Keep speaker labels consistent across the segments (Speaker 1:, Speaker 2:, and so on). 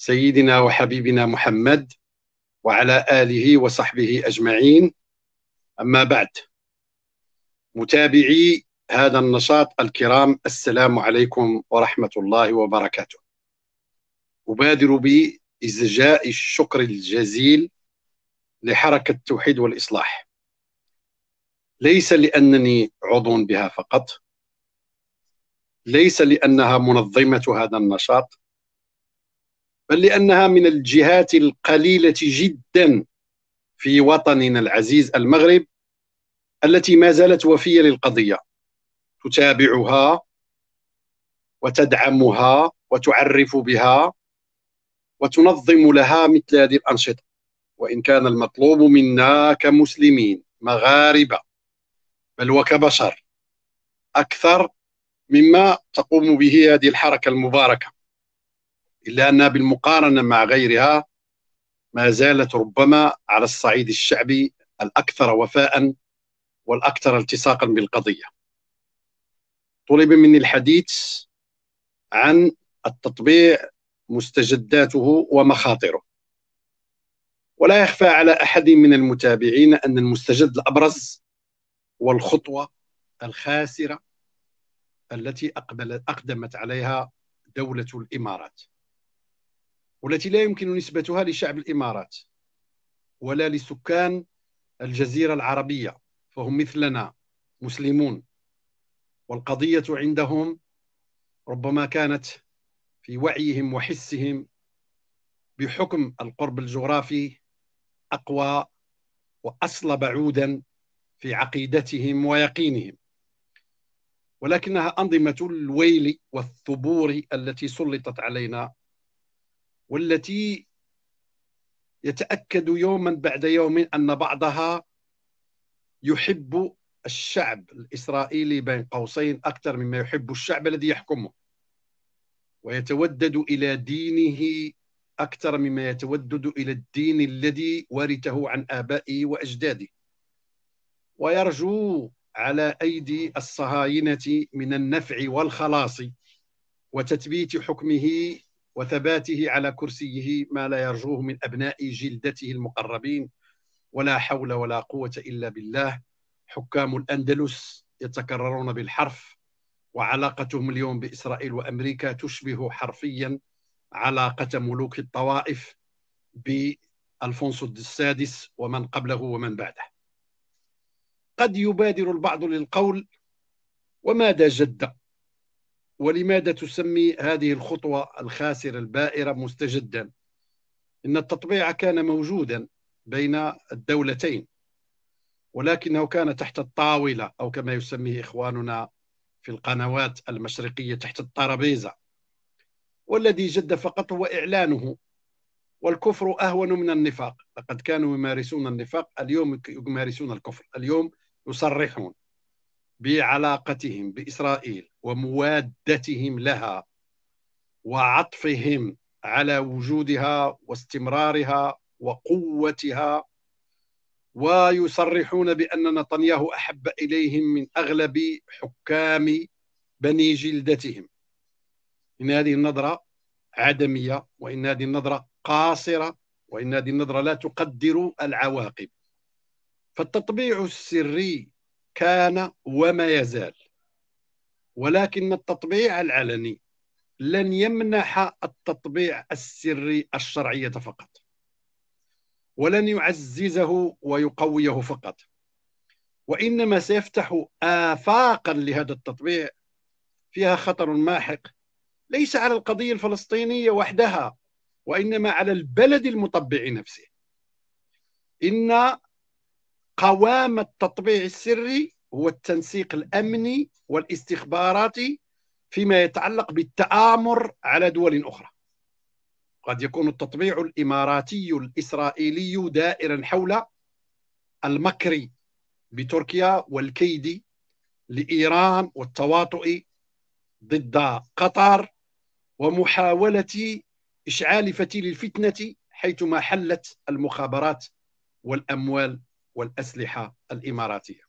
Speaker 1: سيدنا وحبيبنا محمد وعلى آله وصحبه أجمعين أما بعد متابعي هذا النشاط الكرام السلام عليكم ورحمة الله وبركاته أبادر بإزجاء الشكر الجزيل لحركة التوحيد والإصلاح ليس لأنني عضو بها فقط ليس لأنها منظمة هذا النشاط بل لأنها من الجهات القليلة جدا في وطننا العزيز المغرب التي ما زالت وفية للقضية تتابعها وتدعمها وتعرف بها وتنظم لها مثل هذه الأنشطة وإن كان المطلوب منا كمسلمين مغاربة بل وكبشر أكثر مما تقوم به هذه الحركة المباركة إلا أنها بالمقارنة مع غيرها ما زالت ربما على الصعيد الشعبي الأكثر وفاء والأكثر التصاقا بالقضية طلب مني الحديث عن التطبيع مستجداته ومخاطره ولا يخفى على أحد من المتابعين أن المستجد الأبرز هو الخطوة الخاسرة التي أقبلت أقدمت عليها دولة الإمارات والتي لا يمكن نسبتها لشعب الامارات ولا لسكان الجزيره العربيه فهم مثلنا مسلمون والقضيه عندهم ربما كانت في وعيهم وحسهم بحكم القرب الجغرافي اقوى واصلب عودا في عقيدتهم ويقينهم ولكنها انظمه الويل والثبور التي سلطت علينا والتي يتاكد يوما بعد يوم ان بعضها يحب الشعب الاسرائيلي بين قوسين اكثر مما يحب الشعب الذي يحكمه ويتودد الى دينه اكثر مما يتودد الى الدين الذي ورثه عن ابائه واجداده ويرجو على ايدي الصهاينه من النفع والخلاص وتثبيت حكمه وثباته على كرسيه ما لا يرجوه من أبناء جلدته المقربين ولا حول ولا قوة إلا بالله حكام الأندلس يتكررون بالحرف وعلاقتهم اليوم بإسرائيل وأمريكا تشبه حرفيا علاقة ملوك الطوائف بألفونسو السادس ومن قبله ومن بعده قد يبادر البعض للقول وماذا جد ولماذا تسمي هذه الخطوة الخاسرة البائرة مستجدا إن التطبيع كان موجودا بين الدولتين ولكنه كان تحت الطاولة أو كما يسميه إخواننا في القنوات المشرقية تحت الطرابيزة والذي جد فقط هو إعلانه والكفر أهون من النفاق لقد كانوا يمارسون النفاق اليوم يمارسون الكفر اليوم يصرحون بعلاقتهم بإسرائيل وموادتهم لها وعطفهم على وجودها واستمرارها وقوتها ويصرحون بان نتنياهو احب اليهم من اغلب حكام بني جلدتهم ان هذه النظره عدميه وان هذه النظره قاصره وان هذه النظره لا تقدر العواقب فالتطبيع السري كان وما يزال ولكن التطبيع العلني لن يمنح التطبيع السري الشرعية فقط ولن يعززه ويقويه فقط وإنما سيفتح آفاقا لهذا التطبيع فيها خطر ماحق ليس على القضية الفلسطينية وحدها وإنما على البلد المطبع نفسه إن قوام التطبيع السري هو التنسيق الامني والاستخباراتي فيما يتعلق بالتآمر على دول اخرى. قد يكون التطبيع الاماراتي الاسرائيلي دائرا حول المكر بتركيا والكيد لايران والتواطؤ ضد قطر ومحاوله اشعال فتيل الفتنه حيثما حلت المخابرات والاموال والاسلحه الاماراتيه.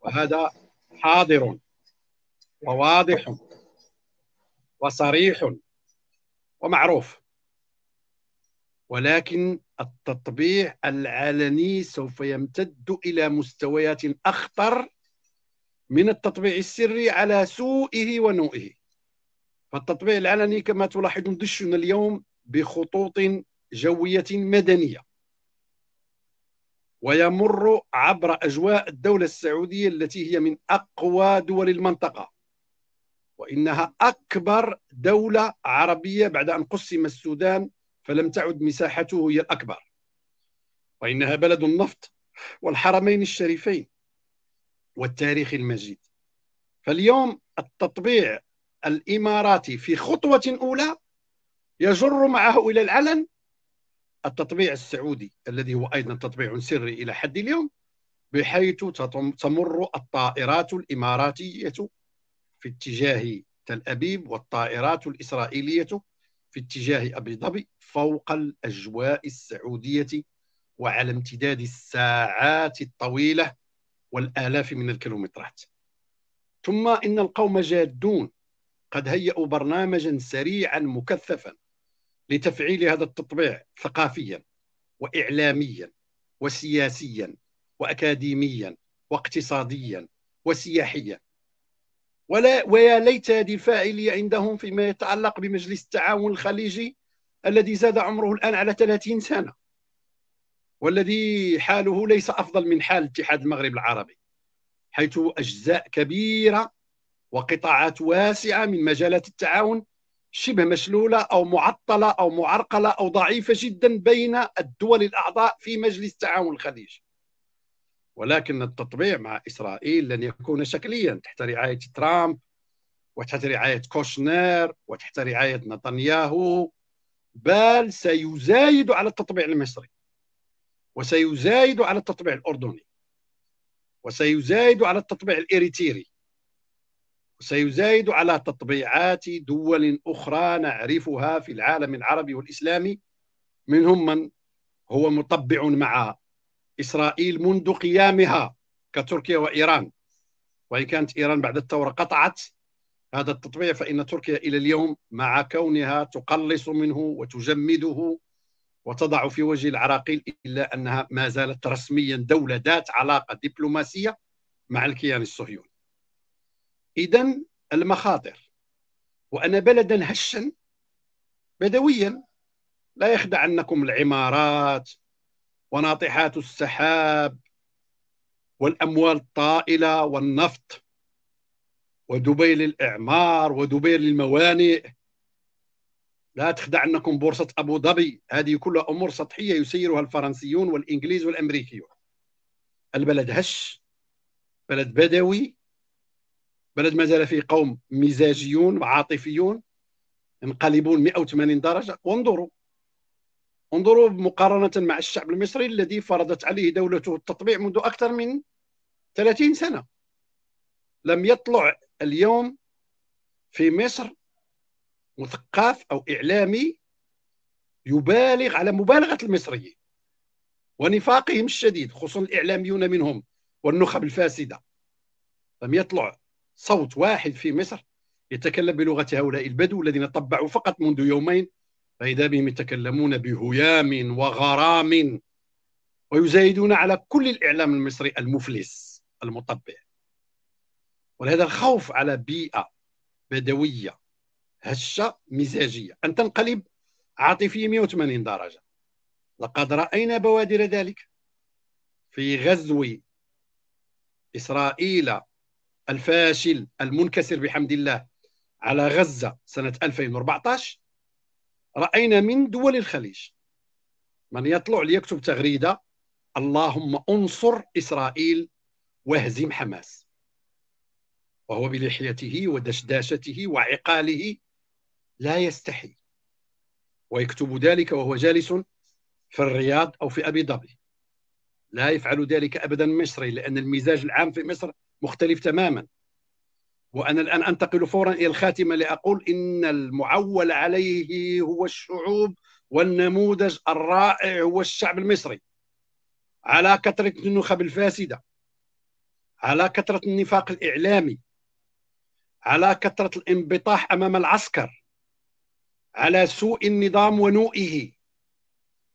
Speaker 1: وهذا حاضر وواضح وصريح ومعروف ولكن التطبيع العلني سوف يمتد الى مستويات اخطر من التطبيع السري على سوءه ونوئه فالتطبيع العلني كما تلاحظون دشنا اليوم بخطوط جويه مدنيه ويمر عبر أجواء الدولة السعودية التي هي من أقوى دول المنطقة وإنها أكبر دولة عربية بعد أن قسم السودان فلم تعد مساحته هي الأكبر وإنها بلد النفط والحرمين الشريفين والتاريخ المجيد فاليوم التطبيع الإماراتي في خطوة أولى يجر معه إلى العلن التطبيع السعودي الذي هو ايضا تطبيع سري الى حد اليوم بحيث تمر الطائرات الاماراتيه في اتجاه تل ابيب والطائرات الاسرائيليه في اتجاه ابي ظبي فوق الاجواء السعوديه وعلى امتداد الساعات الطويله والالاف من الكيلومترات ثم ان القوم جادون قد هيئوا برنامجا سريعا مكثفا لتفعيل هذا التطبيع ثقافيا واعلاميا وسياسيا واكاديميا واقتصاديا وسياحيا ولا ويا ليت هذه الفاعليه عندهم فيما يتعلق بمجلس التعاون الخليجي الذي زاد عمره الان على 30 سنه والذي حاله ليس افضل من حال اتحاد المغرب العربي حيث اجزاء كبيره وقطاعات واسعه من مجالات التعاون شبه مشلولة أو معطلة أو معرقلة أو ضعيفة جدا بين الدول الأعضاء في مجلس التعاون الخليجي ولكن التطبيع مع إسرائيل لن يكون شكليا تحت رعاية ترامب وتحت رعاية كوشنر وتحت رعاية نتنياهو بل سيزايد على التطبيع المصري وسيزايد على التطبيع الأردني وسيزايد على التطبيع الإريتري سيزايد على تطبيعات دول أخرى نعرفها في العالم العربي والإسلامي منهم من هو مطبع مع إسرائيل منذ قيامها كتركيا وإيران وإن كانت إيران بعد الثورة قطعت هذا التطبيع فإن تركيا إلى اليوم مع كونها تقلص منه وتجمده وتضع في وجه العراقيل إلا أنها ما زالت رسميا دولة ذات علاقة دبلوماسية مع الكيان الصهيوني إذا المخاطر وأنا بلدا هشا بدويا لا يخدعنكم العمارات وناطحات السحاب والأموال الطائلة والنفط ودبي للإعمار ودبي للموانئ لا تخدعنكم بورصة أبو ظبي هذه كلها أمور سطحية يسيرها الفرنسيون والإنجليز والأمريكيون البلد هش بلد بدوي بلد ما زال فيه قوم مزاجيون وعاطفيون انقلبون 180 درجه وانظروا انظروا مقارنه مع الشعب المصري الذي فرضت عليه دولته التطبيع منذ اكثر من 30 سنه لم يطلع اليوم في مصر مثقف او اعلامي يبالغ على مبالغه المصريين ونفاقهم الشديد خصوصا الاعلاميون منهم والنخب الفاسده لم يطلع صوت واحد في مصر يتكلم بلغة هؤلاء البدو الذين طبعوا فقط منذ يومين فإذا بهم يتكلمون بهيام وغرام ويزايدون على كل الإعلام المصري المفلس المطبع ولهذا الخوف على بيئة بدوية هشة مزاجية أن تنقلب عاطفية 180 درجة لقد رأينا بوادر ذلك في غزو إسرائيل الفاشل المنكسر بحمد الله على غزة سنة 2014 رأينا من دول الخليج من يطلع ليكتب تغريدة اللهم انصر إسرائيل واهزم حماس وهو بلحيته ودشداشته وعقاله لا يستحي ويكتب ذلك وهو جالس في الرياض أو في أبي ظبي لا يفعل ذلك أبدا مصري لأن المزاج العام في مصر مختلف تماما وأنا الآن أنتقل فورا إلى الخاتمة لأقول إن المعول عليه هو الشعوب والنموذج الرائع هو الشعب المصري على كثرة النخب الفاسدة على كثرة النفاق الإعلامي على كثرة الانبطاح أمام العسكر على سوء النظام ونوئه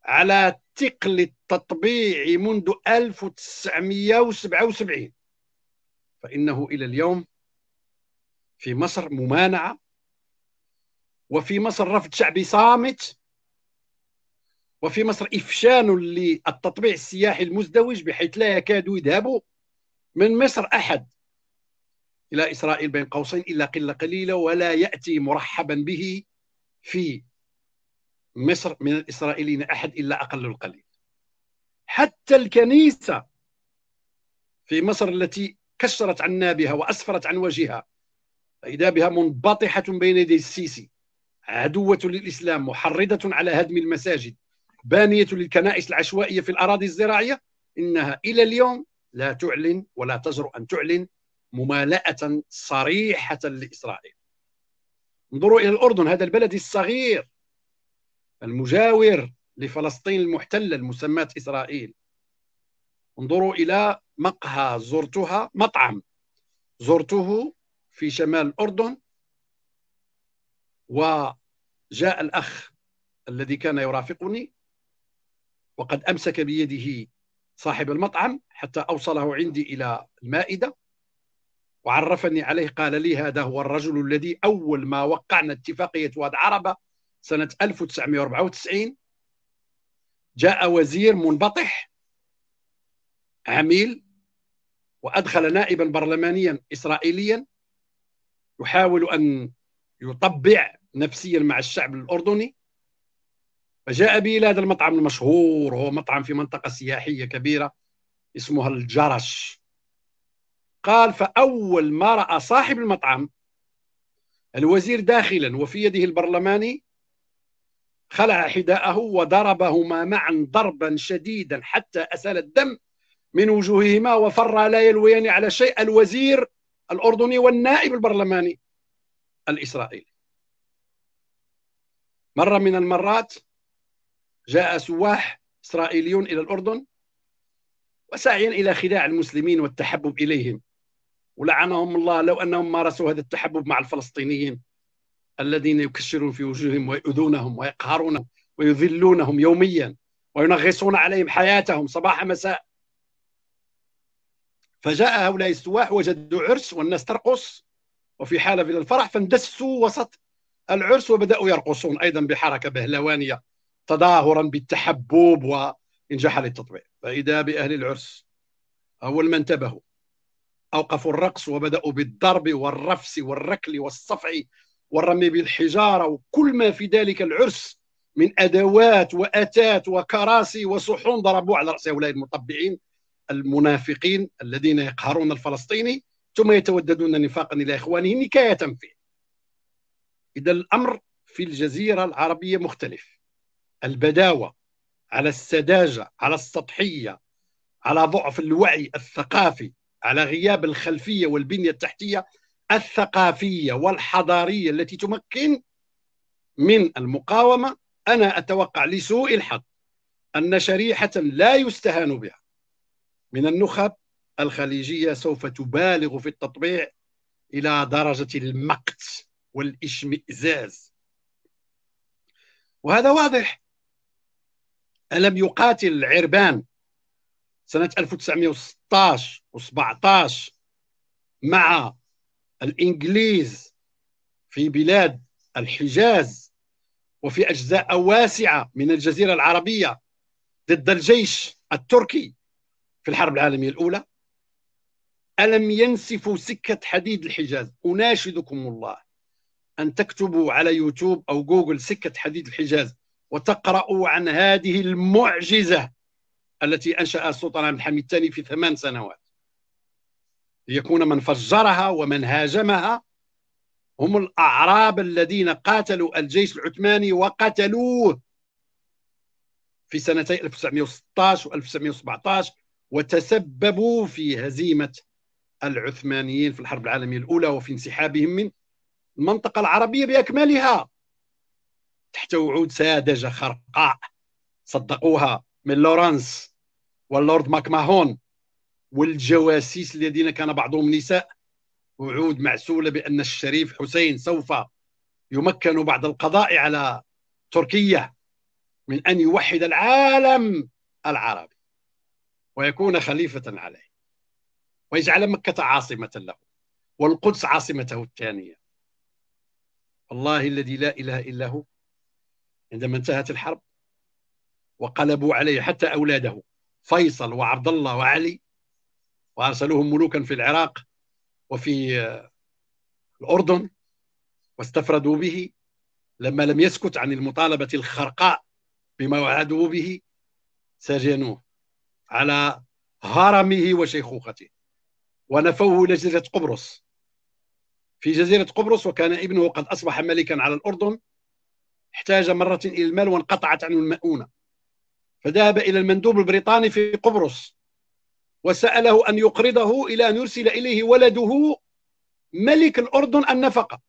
Speaker 1: على ثقل التطبيع منذ 1977 فإنه إلى اليوم في مصر ممانعة وفي مصر رفض شعبي صامت وفي مصر إفشان للتطبيع السياحي المزدوج بحيث لا يكادوا يذهبوا من مصر أحد إلى إسرائيل بين قوسين إلا قلة قليلة ولا يأتي مرحبا به في مصر من الإسرائيليين أحد إلا أقل القليل حتى الكنيسة في مصر التي كشرت عن نابها وأسفرت عن وجهها فإذا بها منبطحة بين يدي السيسي عدوة للإسلام محرضة على هدم المساجد بانية للكنائس العشوائية في الأراضي الزراعية إنها إلى اليوم لا تعلن ولا تجرؤ أن تعلن ممالأة صريحة لإسرائيل انظروا إلى الأردن هذا البلد الصغير المجاور لفلسطين المحتلة المسماة إسرائيل انظروا إلى مقهى زرتها مطعم زرته في شمال الأردن وجاء الأخ الذي كان يرافقني وقد أمسك بيده صاحب المطعم حتى أوصله عندي إلى المائدة وعرفني عليه قال لي هذا هو الرجل الذي أول ما وقعنا اتفاقية واد عربة سنة 1994 جاء وزير منبطح عميل وأدخل نائبا برلمانيا إسرائيليا يحاول أن يطبع نفسيا مع الشعب الأردني فجاء بي إلى هذا المطعم المشهور هو مطعم في منطقة سياحية كبيرة اسمها الجرش قال فأول ما رأى صاحب المطعم الوزير داخلا وفي يده البرلماني خلع حذاءه وضربهما معا ضربا شديدا حتى أسال الدم من وجوههما وفر لا يلويان على شيء الوزير الأردني والنائب البرلماني الإسرائيلي مرة من المرات جاء سواح إسرائيليون إلى الأردن وسعيا إلى خداع المسلمين والتحبب إليهم ولعنهم الله لو أنهم مارسوا هذا التحبب مع الفلسطينيين الذين يكشرون في وجوههم ويؤذونهم ويقهرونهم ويذلونهم يوميا وينغصون عليهم حياتهم صباح مساء فجاء هؤلاء السواح وجدوا عرس والناس ترقص وفي حالة من الفرح فاندسوا وسط العرس وبدأوا يرقصون أيضا بحركة بهلوانية تظاهرا بالتحبب وإنجاح للتطبيع فإذا بأهل العرس أول ما انتبهوا أوقفوا الرقص وبدأوا بالضرب والرفس والركل والصفع والرمي بالحجارة وكل ما في ذلك العرس من أدوات وأتات وكراسي وصحون ضربوا على رأس هؤلاء المطبعين المنافقين الذين يقهرون الفلسطيني ثم يتوددون نفاقا الى اخوانه نكايه فيه. اذا الامر في الجزيره العربيه مختلف. البداوه على السذاجه، على السطحيه، على ضعف الوعي الثقافي، على غياب الخلفيه والبنيه التحتيه الثقافيه والحضاريه التي تمكن من المقاومه انا اتوقع لسوء الحظ ان شريحه لا يستهان بها من النخب الخليجية سوف تبالغ في التطبيع إلى درجة المقت والإشمئزاز وهذا واضح ألم يقاتل عربان سنة 1916 و17 مع الإنجليز في بلاد الحجاز وفي أجزاء واسعة من الجزيرة العربية ضد الجيش التركي في الحرب العالمية الأولى ألم ينسفوا سكة حديد الحجاز أناشدكم الله أن تكتبوا على يوتيوب أو جوجل سكة حديد الحجاز وتقرأوا عن هذه المعجزة التي أنشأ السلطان عبد الحميد الثاني في ثمان سنوات ليكون من فجرها ومن هاجمها هم الأعراب الذين قاتلوا الجيش العثماني وقتلوه في سنتي 1916 و 1917 وتسببوا في هزيمة العثمانيين في الحرب العالمية الأولى وفي انسحابهم من المنطقة العربية بأكملها تحت وعود ساذجة خرقاء صدقوها من لورانس واللورد ماكماهون والجواسيس الذين كان بعضهم نساء وعود معسولة بأن الشريف حسين سوف يمكن بعد القضاء على تركيا من أن يوحد العالم العربي ويكون خليفة عليه ويجعل مكة عاصمة له والقدس عاصمته الثانية والله الذي لا إله إلا هو عندما انتهت الحرب وقلبوا عليه حتى أولاده فيصل وعبد الله وعلي وأرسلوهم ملوكا في العراق وفي الأردن واستفردوا به لما لم يسكت عن المطالبة الخرقاء بما وعدوا به سجنوه على هرمه وشيخوخته ونفوه إلى جزيرة قبرص في جزيرة قبرص وكان ابنه قد أصبح ملكا على الأردن احتاج مرة إلى المال وانقطعت عنه المؤونة فذهب إلى المندوب البريطاني في قبرص وسأله أن يقرضه إلى أن يرسل إليه ولده ملك الأردن النفقة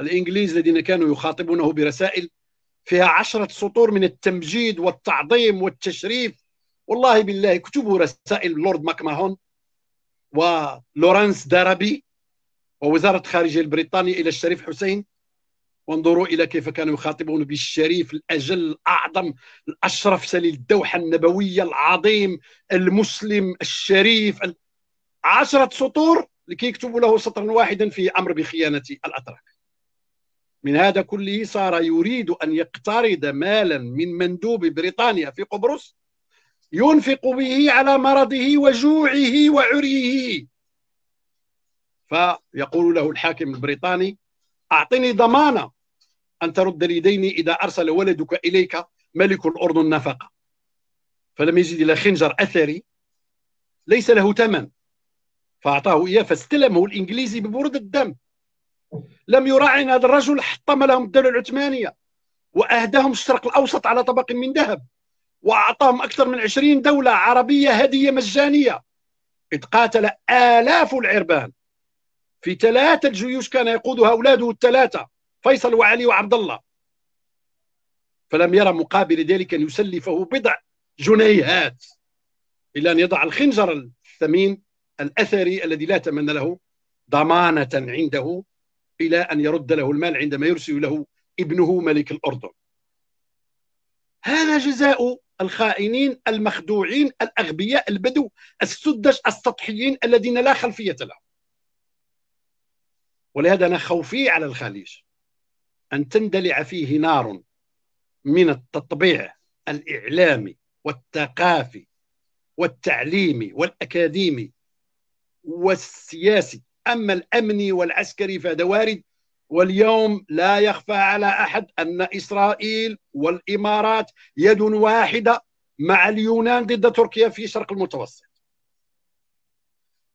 Speaker 1: الإنجليز الذين كانوا يخاطبونه برسائل فيها عشرة سطور من التمجيد والتعظيم والتشريف والله بالله اكتبوا رسائل لورد ماكماهون ولورانس دارابي ووزارة خارجية البريطانية إلى الشريف حسين وانظروا إلى كيف كانوا يخاطبون بالشريف الأجل الأعظم الأشرف سليل الدوحة النبوية العظيم المسلم الشريف عشرة سطور لكي يكتبوا له سطرا واحدا في أمر بخيانة الأتراك من هذا كله صار يريد أن يقترض مالا من مندوب بريطانيا في قبرص ينفق به على مرضه وجوعه وعريه فيقول له الحاكم البريطاني أعطني ضمانة أن ترد لي ديني إذا أرسل ولدك إليك ملك الأردن نفقة فلم يجد إلا خنجر أثري ليس له ثمن فأعطاه إياه فاستلمه الإنجليزي ببرد الدم لم يراعي هذا الرجل حطم لهم الدولة العثمانية وأهداهم الشرق الأوسط على طبق من ذهب واعطاهم اكثر من 20 دوله عربيه هديه مجانيه اذ قاتل الاف العربان في ثلاثه جيوش كان يقودها اولاده الثلاثه فيصل وعلي وعبد الله فلم يرى مقابل ذلك ان يسلفه بضع جنيهات الا ان يضع الخنجر الثمين الاثري الذي لا تمن له ضمانه عنده الى ان يرد له المال عندما يرسل له ابنه ملك الاردن هذا جزاء الخائنين المخدوعين الأغبياء البدو السدج السطحيين الذين لا خلفية لهم ولهذا أنا خوفي على الخليج أن تندلع فيه نار من التطبيع الإعلامي والثقافي والتعليمي والأكاديمي والسياسي أما الأمني والعسكري فهذا وارد واليوم لا يخفى على احد ان اسرائيل والامارات يد واحده مع اليونان ضد تركيا في شرق المتوسط.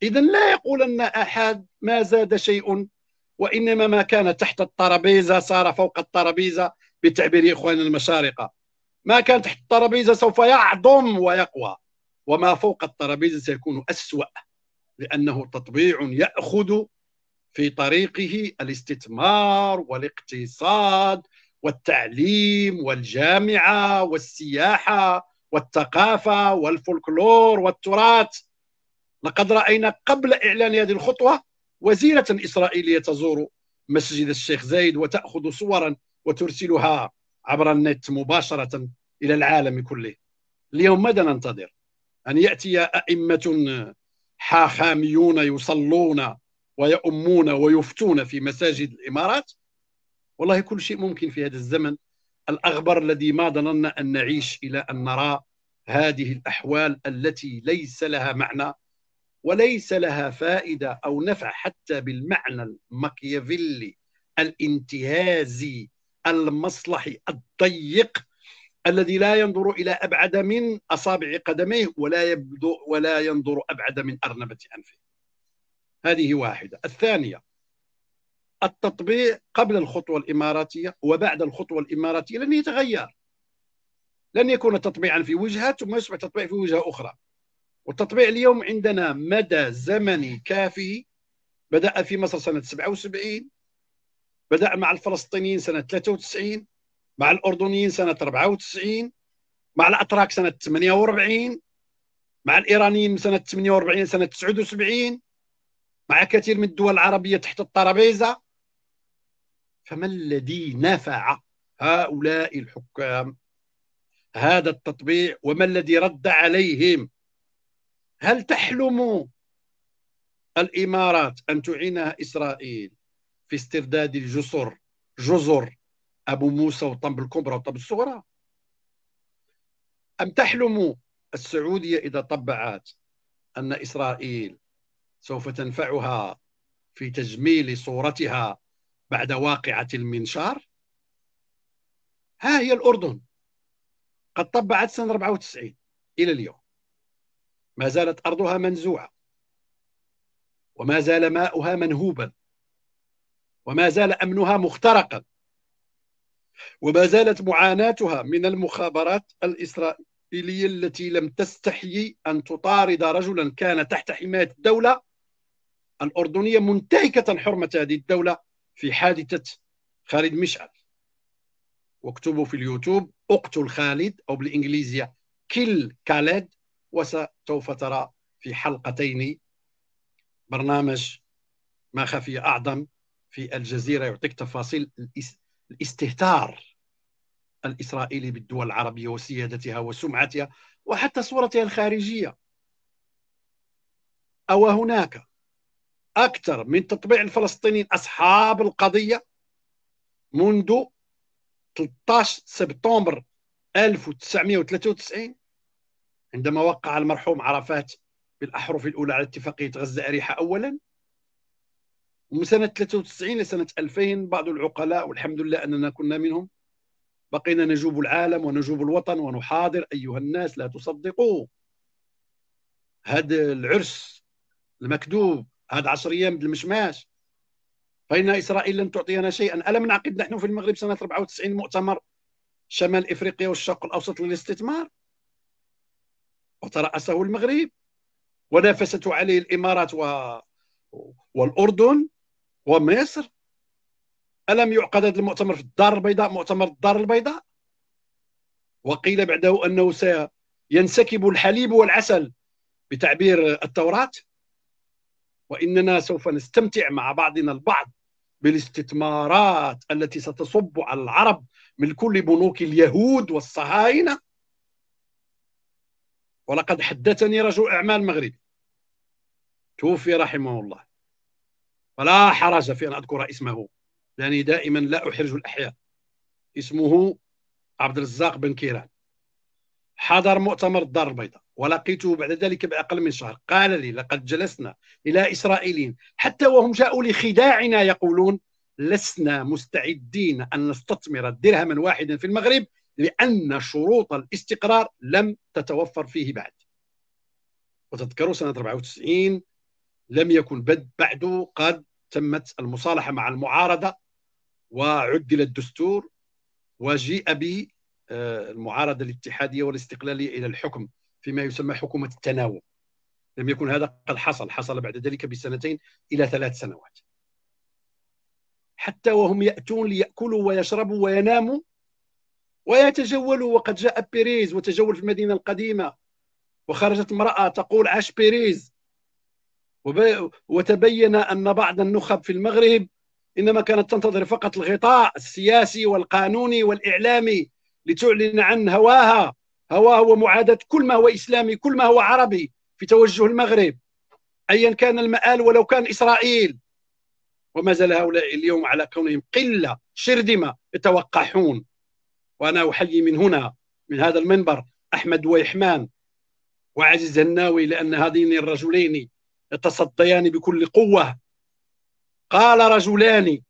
Speaker 1: اذا لا يقولن احد ما زاد شيء وانما ما كان تحت الطرابيزه صار فوق الطرابيزه بتعبير اخواننا المشارقه. ما كان تحت الطرابيزه سوف يعظم ويقوى وما فوق الطرابيزه سيكون اسوأ لانه تطبيع ياخذ في طريقه الاستثمار والاقتصاد والتعليم والجامعه والسياحه والثقافه والفولكلور والتراث لقد راينا قبل اعلان هذه الخطوه وزيره اسرائيليه تزور مسجد الشيخ زايد وتاخذ صورا وترسلها عبر النت مباشره الى العالم كله اليوم ماذا ننتظر ان ياتي ائمه حاخاميون يصلون ويؤمون ويفتون في مساجد الامارات والله كل شيء ممكن في هذا الزمن الاغبر الذي ما ظننا ان نعيش الى ان نرى هذه الاحوال التي ليس لها معنى وليس لها فائده او نفع حتى بالمعنى المكيافيلي الانتهازي المصلحي الضيق الذي لا ينظر الى ابعد من اصابع قدميه ولا يبدو ولا ينظر ابعد من ارنبه انفه هذه واحدة الثانية التطبيع قبل الخطوة الإماراتية وبعد الخطوة الإماراتية لن يتغير لن يكون تطبيعا في وجهة ثم يصبح تطبيع في وجهة أخرى والتطبيع اليوم عندنا مدى زمني كافي بدأ في مصر سنة 77 بدأ مع الفلسطينيين سنة 93 مع الأردنيين سنة 94 مع الأتراك سنة 48 مع الإيرانيين سنة 48 سنة 79 مع كثير من الدول العربية تحت الترابيزة فما الذي نفع هؤلاء الحكام هذا التطبيع وما الذي رد عليهم هل تحلم الإمارات أن تعينها إسرائيل في استرداد الجسر جزر أبو موسى وطنب الكبرى وطنب الصغرى أم تحلم السعودية إذا طبعت أن إسرائيل سوف تنفعها في تجميل صورتها بعد واقعة المنشار ها هي الأردن قد طبعت سنة 94 إلى اليوم ما زالت أرضها منزوعة وما زال ماؤها منهوبا وما زال أمنها مخترقا وما زالت معاناتها من المخابرات الإسرائيلية التي لم تستحي أن تطارد رجلا كان تحت حماية الدولة الأردنية منتهكة حرمة هذه الدولة في حادثة خالد مشعل واكتبوا في اليوتيوب اقتل خالد أو بالإنجليزية كل كالد وسوف ترى في حلقتين برنامج ما خفي أعظم في الجزيرة يعطيك تفاصيل الاستهتار الإسرائيلي بالدول العربية وسيادتها وسمعتها وحتى صورتها الخارجية أو هناك أكثر من تطبيع الفلسطينيين أصحاب القضية منذ 13 سبتمبر 1993 عندما وقع المرحوم عرفات بالأحرف الأولى على اتفاقية غزة أريحة أولا ومن سنة 93 لسنة 2000 بعض العقلاء والحمد لله أننا كنا منهم بقينا نجوب العالم ونجوب الوطن ونحاضر أيها الناس لا تصدقوا هذا العرس المكذوب هذا 10 ايام بالمشماش فان اسرائيل لن تعطينا شيئا الم نعقد نحن في المغرب سنه 94 مؤتمر شمال افريقيا والشرق الاوسط للاستثمار وتراسه المغرب ونافست عليه الامارات و... والاردن ومصر الم يعقد هذا المؤتمر في الدار البيضاء مؤتمر الدار البيضاء وقيل بعده انه سينسكب الحليب والعسل بتعبير التوراه وإننا سوف نستمتع مع بعضنا البعض بالاستثمارات التي ستصب على العرب من كل بنوك اليهود والصهاينة ولقد حدثني رجل أعمال مغربي توفي رحمه الله فلا حرج في أن أذكر اسمه لأني دائما لا أحرج الأحياء اسمه عبد الرزاق بن كيران حضر مؤتمر الدار البيضاء ولقيته بعد ذلك بأقل من شهر قال لي لقد جلسنا إلى إسرائيليين حتى وهم جاءوا لخداعنا يقولون لسنا مستعدين أن نستثمر درهما واحدا في المغرب لأن شروط الاستقرار لم تتوفر فيه بعد وتذكروا سنة 94 لم يكن بعد قد تمت المصالحة مع المعارضة وعدل الدستور وجيء به آه، المعارضه الاتحاديه والاستقلاليه الى الحكم فيما يسمى حكومه التناوب لم يكن هذا قد حصل حصل بعد ذلك بسنتين الى ثلاث سنوات حتى وهم ياتون لياكلوا ويشربوا ويناموا ويتجولوا وقد جاء بيريز وتجول في المدينه القديمه وخرجت امراه تقول عاش بيريز وتبين ان بعض النخب في المغرب انما كانت تنتظر فقط الغطاء السياسي والقانوني والاعلامي لتعلن عن هواها هواه معاداة كل ما هو إسلامي كل ما هو عربي في توجه المغرب أيا كان المآل ولو كان إسرائيل وما زال هؤلاء اليوم على كونهم قلة شردمة يتوقحون وأنا أحيي من هنا من هذا المنبر أحمد ويحمان وعزيز الناوي لأن هذين الرجلين يتصديان بكل قوة قال رجلان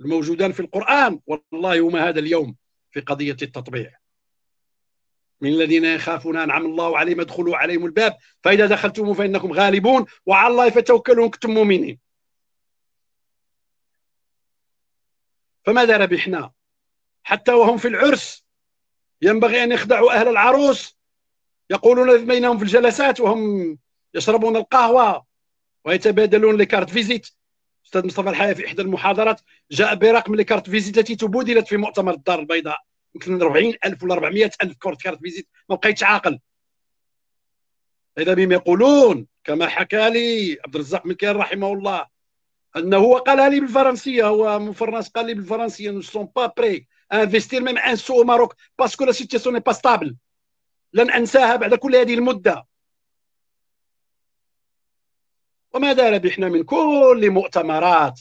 Speaker 1: الموجودان في القرآن والله هما هذا اليوم في قضية التطبيع من الذين يخافون أنعم الله عليهم ادخلوا عليهم الباب فإذا دخلتم فإنكم غالبون وعلى الله فتوكلوا كنتم مؤمنين فماذا ربحنا حتى وهم في العرس ينبغي أن يخدعوا أهل العروس يقولون بينهم في الجلسات وهم يشربون القهوة ويتبادلون لكارت فيزيت استاذ مصطفى الحياه في احدى المحاضرات جاء برقم لكارت فيزيت التي تبودلت في مؤتمر الدار البيضاء يمكن 40000 ولا 400000 كارت كارت فيزيت ما بقيتش عاقل إذا بهم يقولون كما حكى لي عبد الرزاق مكيان رحمه الله انه هو قالها لي بالفرنسيه هو من فرنسا قال لي بالفرنسيه نو سون با بري انفستير ميم ان سو ماروك باسكو لا سيتياسيون با ستابل لن انساها بعد كل هذه المده وماذا ربحنا من كل مؤتمرات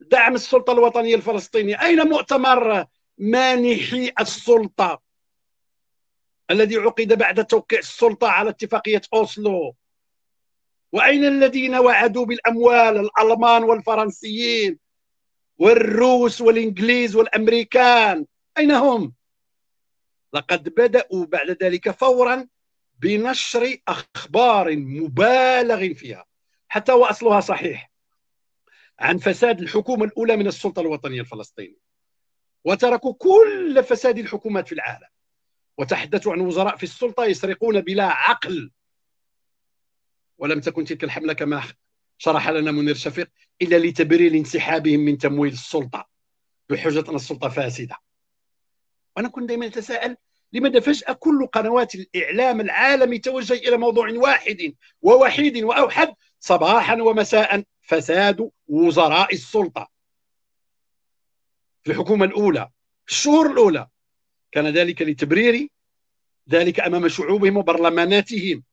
Speaker 1: دعم السلطه الوطنيه الفلسطينيه اين مؤتمر مانحي السلطه الذي عقد بعد توقيع السلطه على اتفاقيه اوسلو واين الذين وعدوا بالاموال الالمان والفرنسيين والروس والانجليز والامريكان اين هم لقد بداوا بعد ذلك فورا بنشر اخبار مبالغ فيها حتى واصلها صحيح عن فساد الحكومه الاولى من السلطه الوطنيه الفلسطينيه وتركوا كل فساد الحكومات في العالم وتحدثوا عن وزراء في السلطه يسرقون بلا عقل ولم تكن تلك الحمله كما شرح لنا منير شفيق الا لتبرير انسحابهم من تمويل السلطه بحجه ان السلطه فاسده وانا كنت دائما اتساءل لماذا فجاه كل قنوات الاعلام العالمي توجه الى موضوع واحد ووحيد واوحد صباحا ومساء فساد وزراء السلطة في الحكومة الأولى في الشهور الأولى كان ذلك لتبرير ذلك أمام شعوبهم وبرلماناتهم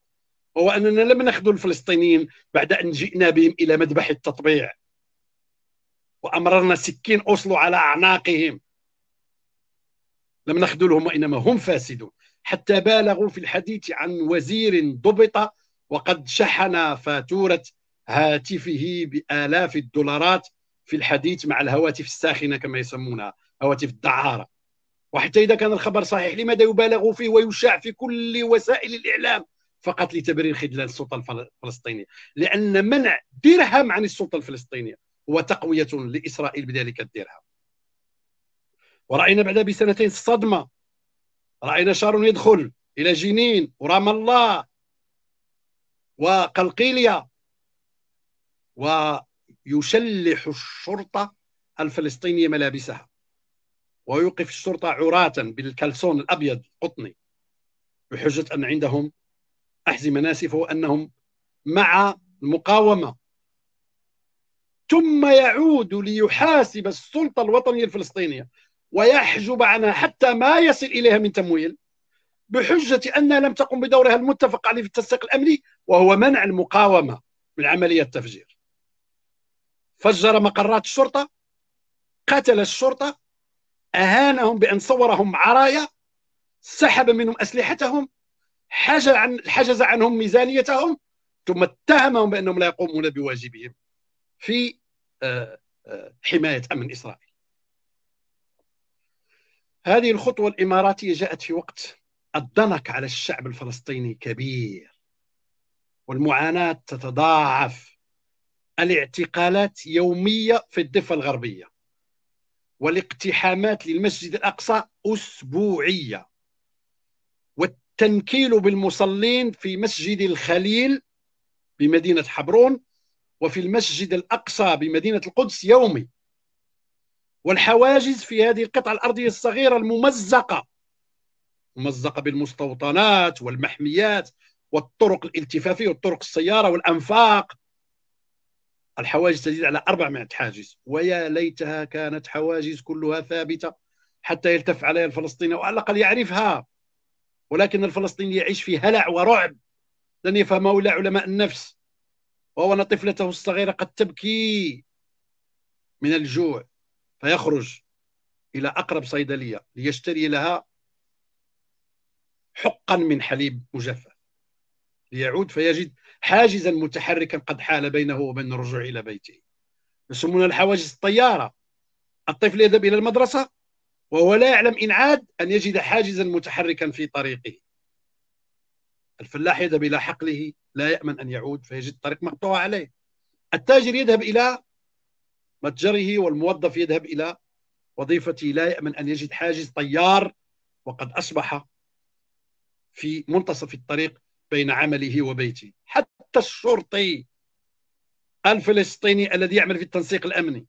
Speaker 1: هو أننا لم نخذل الفلسطينيين بعد أن جئنا بهم إلى مذبح التطبيع وأمررنا سكين أصلوا على أعناقهم لم نخذلهم وإنما هم فاسدون حتى بالغوا في الحديث عن وزير ضبط وقد شحن فاتورة هاتفه بآلاف الدولارات في الحديث مع الهواتف الساخنة كما يسمونها هواتف الدعارة وحتى إذا كان الخبر صحيح لماذا يبالغ فيه ويشاع في كل وسائل الإعلام فقط لتبرير خذلان السلطة الفلسطينية لأن منع درهم عن السلطة الفلسطينية هو تقوية لإسرائيل بذلك الدرهم ورأينا بعدها بسنتين الصدمة رأينا شارون يدخل إلى جنين ورام الله وقلقيليا ويشلح الشرطة الفلسطينية ملابسها ويوقف الشرطة عراة بالكلسون الأبيض القطني بحجة أن عندهم أحزمة ناسفة وأنهم مع المقاومة ثم يعود ليحاسب السلطة الوطنية الفلسطينية ويحجب عنها حتى ما يصل إليها من تمويل بحجة أنها لم تقم بدورها المتفق عليه في التنسيق الأمني وهو منع المقاومه من عمليه التفجير فجر مقرات الشرطه قتل الشرطه اهانهم بان صورهم عرايا سحب منهم اسلحتهم حجز عن حجز عنهم ميزانيتهم ثم اتهمهم بانهم لا يقومون بواجبهم في آه، آه، حمايه امن اسرائيل. هذه الخطوه الاماراتيه جاءت في وقت الضنك على الشعب الفلسطيني كبير والمعاناة تتضاعف الاعتقالات يومية في الضفة الغربية والاقتحامات للمسجد الأقصى أسبوعية والتنكيل بالمصلين في مسجد الخليل بمدينة حبرون وفي المسجد الأقصى بمدينة القدس يومي والحواجز في هذه القطعة الأرضية الصغيرة الممزقة ممزقة بالمستوطنات والمحميات والطرق الالتفافيه والطرق السياره والانفاق الحواجز تزيد على اربع مئة حاجز ويا ليتها كانت حواجز كلها ثابته حتى يلتف عليها الفلسطيني وعلى الاقل يعرفها ولكن الفلسطيني يعيش في هلع ورعب لن يفهمه الا علماء النفس وهو أن طفلته الصغيره قد تبكي من الجوع فيخرج الى اقرب صيدليه ليشتري لها حقا من حليب مجفف ليعود فيجد حاجزا متحركا قد حال بينه وبين الرجوع الى بيته يسمون الحواجز الطياره الطفل يذهب الى المدرسه وهو لا يعلم ان عاد ان يجد حاجزا متحركا في طريقه الفلاح يذهب الى حقله لا يامن ان يعود فيجد الطريق مقطوع عليه التاجر يذهب الى متجره والموظف يذهب الى وظيفته لا يامن ان يجد حاجز طيار وقد اصبح في منتصف الطريق بين عمله وبيته حتى الشرطي الفلسطيني الذي يعمل في التنسيق الأمني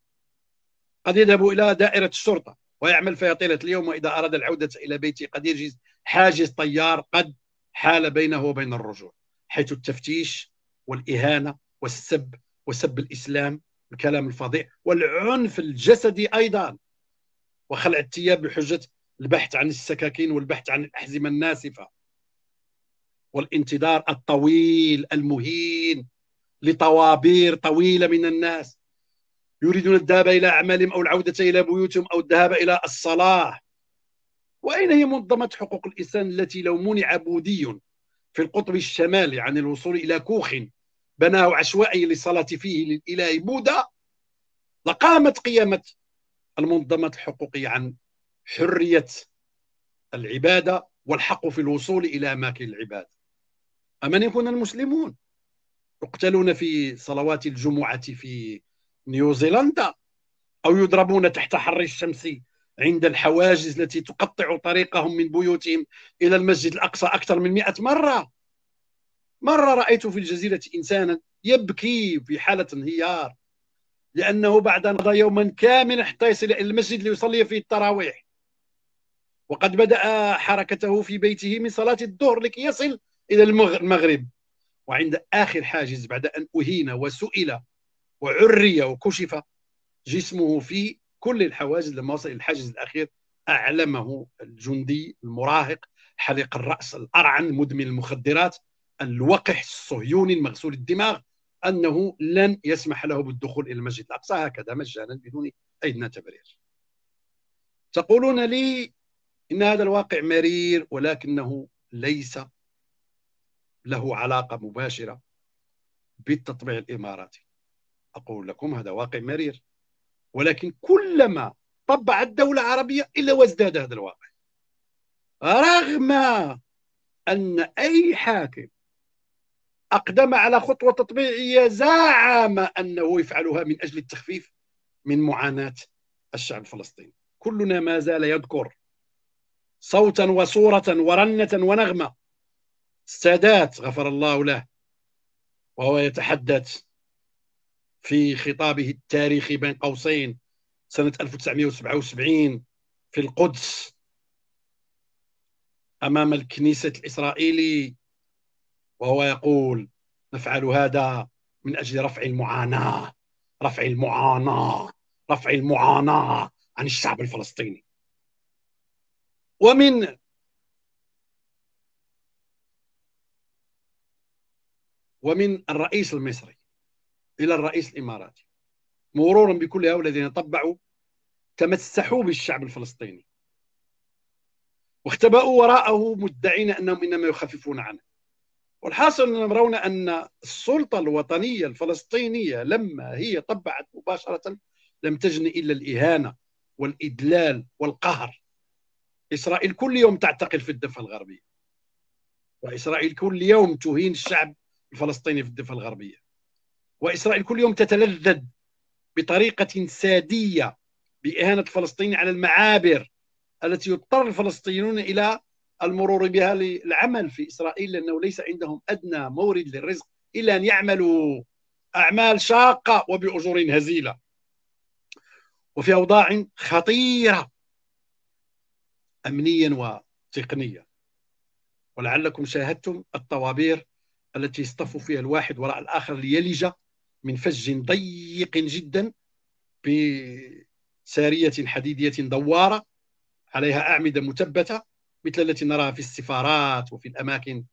Speaker 1: قد يذهب إلى دائرة الشرطة ويعمل فيها طيلة اليوم وإذا أراد العودة إلى بيته قد يجد حاجز طيار قد حال بينه وبين الرجوع حيث التفتيش والإهانة والسب وسب الإسلام الكلام الفظيع والعنف الجسدي أيضا وخلع الثياب بحجة البحث عن السكاكين والبحث عن الأحزمة الناسفة والانتظار الطويل المهين لطوابير طويله من الناس يريدون الذهاب الى اعمالهم او العوده الى بيوتهم او الذهاب الى الصلاه واين هي منظمه حقوق الانسان التي لو منع بودي في القطب الشمالي عن الوصول الى كوخ بناه عشوائي للصلاه فيه للاله بودا لقامت قيامه المنظمه الحقوقيه عن حريه العباده والحق في الوصول الى اماكن العباده أمن يكون المسلمون يقتلون في صلوات الجمعة في نيوزيلندا أو يضربون تحت حر الشمس عند الحواجز التي تقطع طريقهم من بيوتهم إلى المسجد الأقصى أكثر من مئة مرة مرة رأيت في الجزيرة إنسانا يبكي في حالة انهيار لأنه بعد أن قضى يوما كاملا حتى يصل إلى المسجد ليصلي فيه التراويح وقد بدأ حركته في بيته من صلاة الظهر لكي يصل إلى المغرب وعند آخر حاجز بعد أن أهين وسئل وعري وكشف جسمه في كل الحواجز لما وصل إلى الحاجز الأخير أعلمه الجندي المراهق حليق الرأس الأرعن مدمن المخدرات الوقح الصهيوني المغسول الدماغ أنه لن يسمح له بالدخول إلى المسجد الأقصى هكذا مجانا بدون ادنى تبرير تقولون لي إن هذا الواقع مرير ولكنه ليس له علاقه مباشره بالتطبيع الاماراتي اقول لكم هذا واقع مرير ولكن كلما طبعت دوله عربيه الا وازداد هذا الواقع رغم ان اي حاكم اقدم على خطوه تطبيعيه زعم انه يفعلها من اجل التخفيف من معاناه الشعب الفلسطيني كلنا ما زال يذكر صوتا وصوره ورنه ونغمه السادات غفر الله له وهو يتحدث في خطابه التاريخي بين قوسين سنة 1977 في القدس أمام الكنيسة الإسرائيلي وهو يقول نفعل هذا من أجل رفع المعاناة رفع المعاناة رفع المعاناة عن الشعب الفلسطيني ومن ومن الرئيس المصري إلى الرئيس الإماراتي مرورا بكل هؤلاء الذين طبعوا تمسحوا بالشعب الفلسطيني واختبأوا وراءه مدعين أنهم إنما يخففون عنه والحاصل انهم يرون أن السلطة الوطنية الفلسطينية لما هي طبعت مباشرة لم تجن إلا الإهانة والإدلال والقهر إسرائيل كل يوم تعتقل في الضفة الغربية وإسرائيل كل يوم تهين الشعب الفلسطيني في الضفه الغربيه واسرائيل كل يوم تتلذذ بطريقه ساديه باهانه فلسطين على المعابر التي يضطر الفلسطينيون الى المرور بها للعمل في اسرائيل لانه ليس عندهم ادنى مورد للرزق الا ان يعملوا اعمال شاقه وباجور هزيله وفي اوضاع خطيره امنيا وتقنيا ولعلكم شاهدتم الطوابير التي يصطف فيها الواحد وراء الآخر ليلج من فج ضيق جدا بسارية حديدية دوارة عليها أعمدة متبتة مثل التي نراها في السفارات وفي الأماكن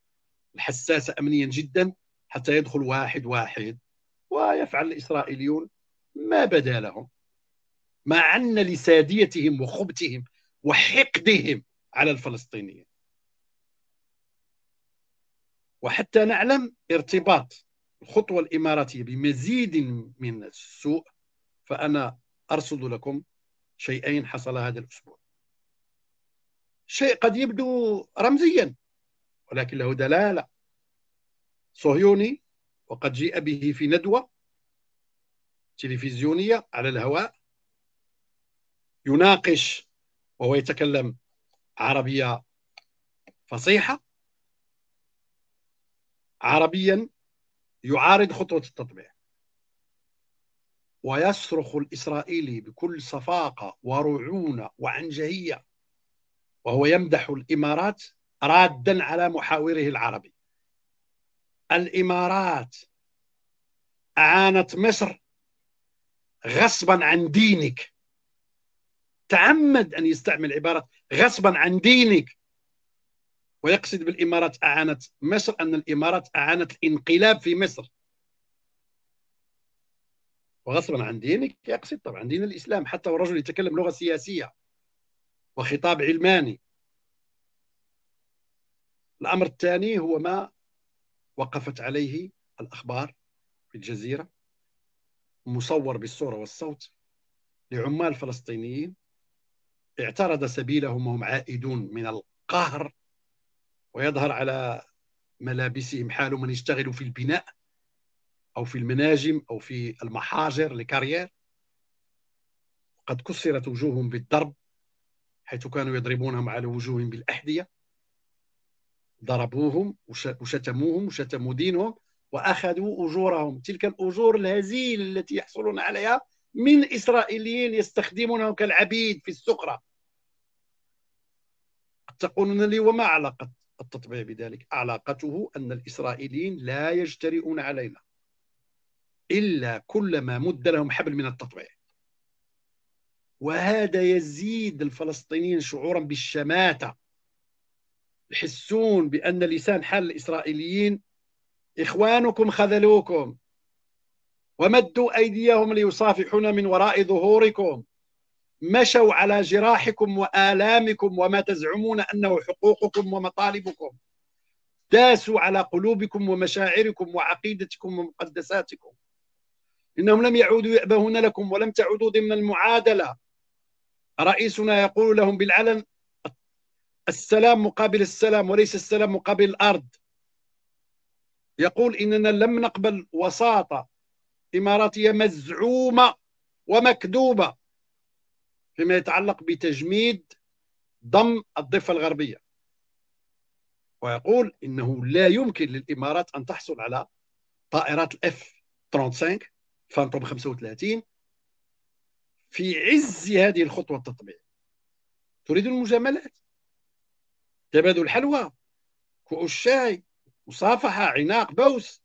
Speaker 1: الحساسة أمنيا جدا حتى يدخل واحد واحد ويفعل الإسرائيليون ما بدا لهم مع أن لساديتهم وخبثهم وحقدهم على الفلسطينيين وحتى نعلم ارتباط الخطوة الإماراتية بمزيد من السوء فأنا أرصد لكم شيئين حصل هذا الأسبوع شيء قد يبدو رمزيا ولكن له دلالة صهيوني وقد جيء به في ندوة تلفزيونية على الهواء يناقش وهو يتكلم عربية فصيحة عربيا يعارض خطوة التطبيع ويصرخ الإسرائيلي بكل صفاقة ورعونة وعنجهية وهو يمدح الإمارات رادا على محاوره العربي الإمارات أعانت مصر غصبا عن دينك تعمد أن يستعمل عبارة غصبا عن دينك ويقصد بالإمارات أعانت مصر أن الإمارات أعانت الانقلاب في مصر وغصبا عن دينك يقصد طبعا دين الإسلام حتى والرجل يتكلم لغة سياسية وخطاب علماني الأمر الثاني هو ما وقفت عليه الأخبار في الجزيرة مصور بالصورة والصوت لعمال فلسطينيين اعترض سبيلهم وهم عائدون من القهر ويظهر على ملابسهم حال من يشتغل في البناء أو في المناجم أو في المحاجر لكاريير قد كسرت وجوههم بالضرب حيث كانوا يضربونهم على وجوههم بالأحذية ضربوهم وشتموهم وشتموا دينهم وأخذوا أجورهم تلك الأجور الهزيلة التي يحصلون عليها من إسرائيليين يستخدمونهم كالعبيد في السقرة تقولون لي وما علاقة التطبيع بذلك علاقته أن الإسرائيليين لا يجترئون علينا إلا كلما مد لهم حبل من التطبيع وهذا يزيد الفلسطينيين شعورا بالشماتة يحسون بأن لسان حال الإسرائيليين إخوانكم خذلوكم ومدوا أيديهم ليصافحون من وراء ظهوركم مشوا على جراحكم والامكم وما تزعمون انه حقوقكم ومطالبكم داسوا على قلوبكم ومشاعركم وعقيدتكم ومقدساتكم انهم لم يعودوا يأبهون لكم ولم تعودوا ضمن المعادله رئيسنا يقول لهم بالعلن السلام مقابل السلام وليس السلام مقابل الارض يقول اننا لم نقبل وساطه اماراتيه مزعومه ومكذوبه فيما يتعلق بتجميد ضم الضفة الغربية ويقول إنه لا يمكن للإمارات أن تحصل على طائرات الاف 35 فانتوم 35 في عز هذه الخطوة التطبيعية تريد المجاملات تبادل الحلوى كؤوس الشاي مصافحة عناق بوس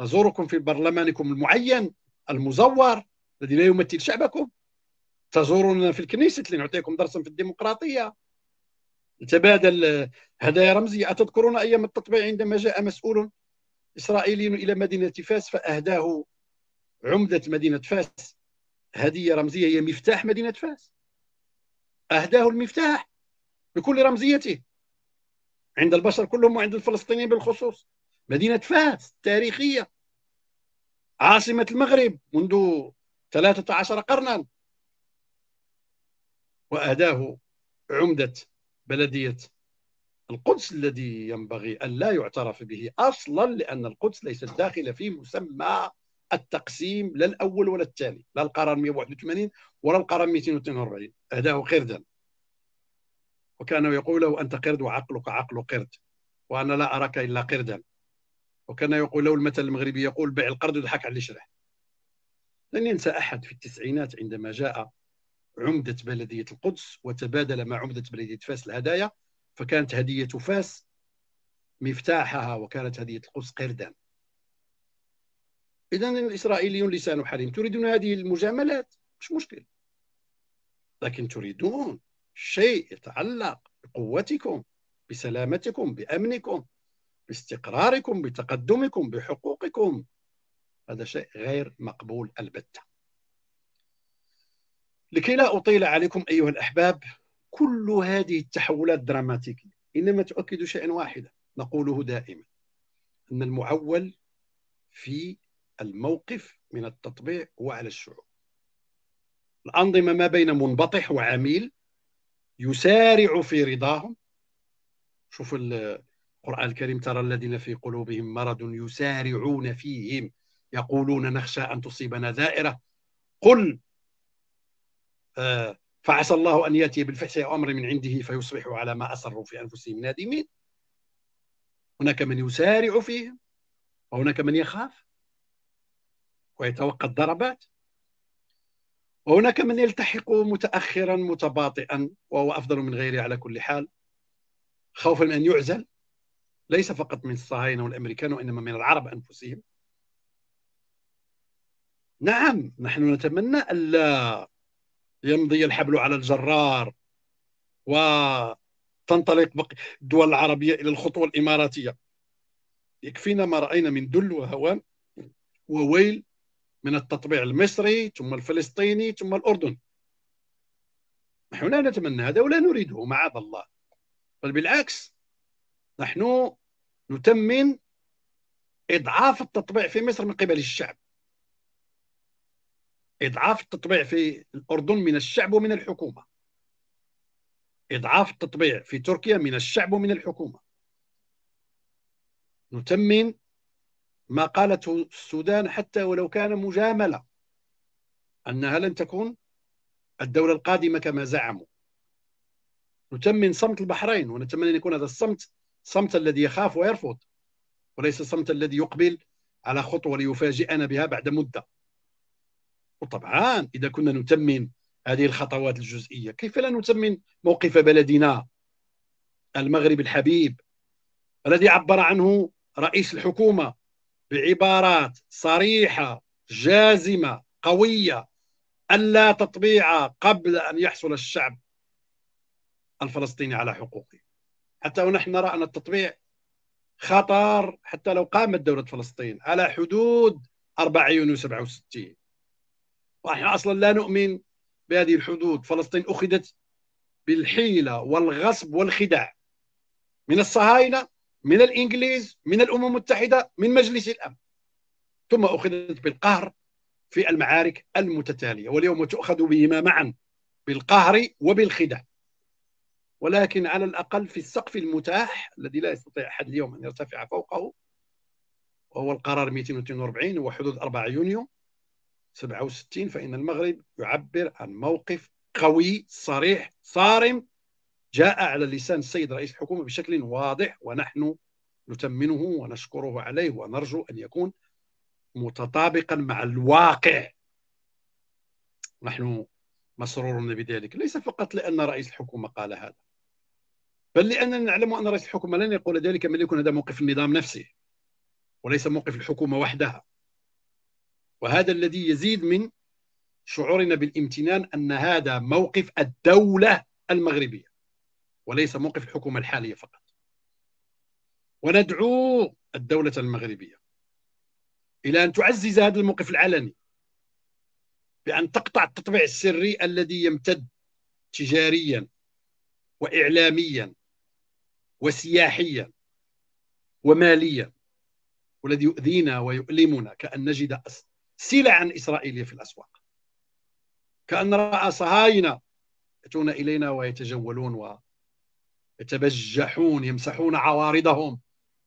Speaker 1: نزوركم في برلمانكم المعين المزور الذي لا يمثل شعبكم تزورونا في الكنيسة لنعطيكم درسا في الديمقراطية نتبادل هدايا رمزية أتذكرون أيام التطبيع عندما جاء مسؤول إسرائيلي إلى مدينة فاس فأهداه عمدة مدينة فاس هدية رمزية هي مفتاح مدينة فاس أهداه المفتاح بكل رمزيته عند البشر كلهم وعند الفلسطينيين بالخصوص مدينة فاس تاريخية عاصمة المغرب منذ 13 قرنا وأهداه عمدة بلدية القدس الذي ينبغي أن لا يعترف به أصلا لأن القدس ليست داخلة في مسمى التقسيم لا الأول ولا الثاني لا القرار 181 ولا القرار 242 أهداه قردا وكان يقول له أنت قرد وعقلك عقل قرد وأنا لا أراك إلا قردا وكان يقول له المثل المغربي يقول بيع القرد وضحك على شرح لن ينسى أحد في التسعينات عندما جاء عمدة بلدية القدس وتبادل مع عمدة بلدية فاس الهدايا فكانت هدية فاس مفتاحها وكانت هدية القدس قردان إذا الإسرائيليون لسان حريم تريدون هذه المجاملات مش مشكل لكن تريدون شيء يتعلق بقوتكم بسلامتكم بأمنكم باستقراركم بتقدمكم بحقوقكم هذا شيء غير مقبول البته لكي لا أطيل عليكم أيها الأحباب كل هذه التحولات دراماتيكية إنما تؤكد شيئا واحدا نقوله دائما أن المعول في الموقف من التطبيع هو على الشعوب الأنظمة ما بين منبطح وعميل يسارع في رضاهم شوف القرآن الكريم ترى الذين في قلوبهم مرض يسارعون فيهم يقولون نخشى أن تصيبنا دائرة قل آه، فعسى الله ان ياتي او امر من عنده فيصبحوا على ما اسروا في انفسهم نادمين هناك من يسارع فيهم وهناك من يخاف ويتوقع الضربات وهناك من يلتحق متاخرا متباطئا وهو افضل من غيره على كل حال خوفا من ان يعزل ليس فقط من الصهاينه والامريكان وانما من العرب انفسهم نعم نحن نتمنى الا يمضي الحبل على الجرار وتنطلق الدول العربية إلى الخطوة الإماراتية يكفينا ما رأينا من دل وهوان وويل من التطبيع المصري ثم الفلسطيني ثم الأردن نحن لا نتمنى هذا ولا نريده معاذ الله بل بالعكس نحن نتمن إضعاف التطبيع في مصر من قبل الشعب إضعاف التطبيع في الأردن من الشعب ومن الحكومة إضعاف التطبيع في تركيا من الشعب ومن الحكومة نتمم ما قالته السودان حتى ولو كان مجاملة أنها لن تكون الدولة القادمة كما زعموا نتمن صمت البحرين ونتمنى أن يكون هذا الصمت صمت الذي يخاف ويرفض وليس الصمت الذي يقبل على خطوة ليفاجئنا بها بعد مدة وطبعا إذا كنا نتمم هذه الخطوات الجزئية كيف لا نتمم موقف بلدنا المغرب الحبيب الذي عبر عنه رئيس الحكومة بعبارات صريحة جازمة قوية ألا تطبيع قبل أن يحصل الشعب الفلسطيني على حقوقه حتى ونحن نرى أن التطبيع خطر حتى لو قامت دولة فلسطين على حدود 40 و 67 ونحن أصلا لا نؤمن بهذه الحدود فلسطين أخذت بالحيلة والغصب والخداع من الصهاينة من الإنجليز من الأمم المتحدة من مجلس الأمن ثم أخذت بالقهر في المعارك المتتالية واليوم تؤخذ بهما معا بالقهر وبالخداع ولكن على الأقل في السقف المتاح الذي لا يستطيع أحد اليوم أن يرتفع فوقه وهو القرار 242 وحدود 4 يونيو 67 فإن المغرب يعبر عن موقف قوي صريح صارم جاء على لسان السيد رئيس الحكومة بشكل واضح ونحن نتمنه ونشكره عليه ونرجو أن يكون متطابقا مع الواقع نحن مسرورون بذلك ليس فقط لأن رئيس الحكومة قال هذا بل لأننا نعلم أن رئيس الحكومة لن يقول ذلك من يكون هذا موقف النظام نفسه وليس موقف الحكومة وحدها وهذا الذي يزيد من شعورنا بالامتنان أن هذا موقف الدولة المغربية وليس موقف الحكومة الحالية فقط وندعو الدولة المغربية إلى أن تعزز هذا الموقف العلني بأن تقطع التطبيع السري الذي يمتد تجاريا وإعلاميا وسياحيا وماليا والذي يؤذينا ويؤلمنا كأن نجد سلعا إسرائيلية في الأسواق كأن رأى صهاينة يأتون إلينا ويتجولون ويتبجحون يمسحون عوارضهم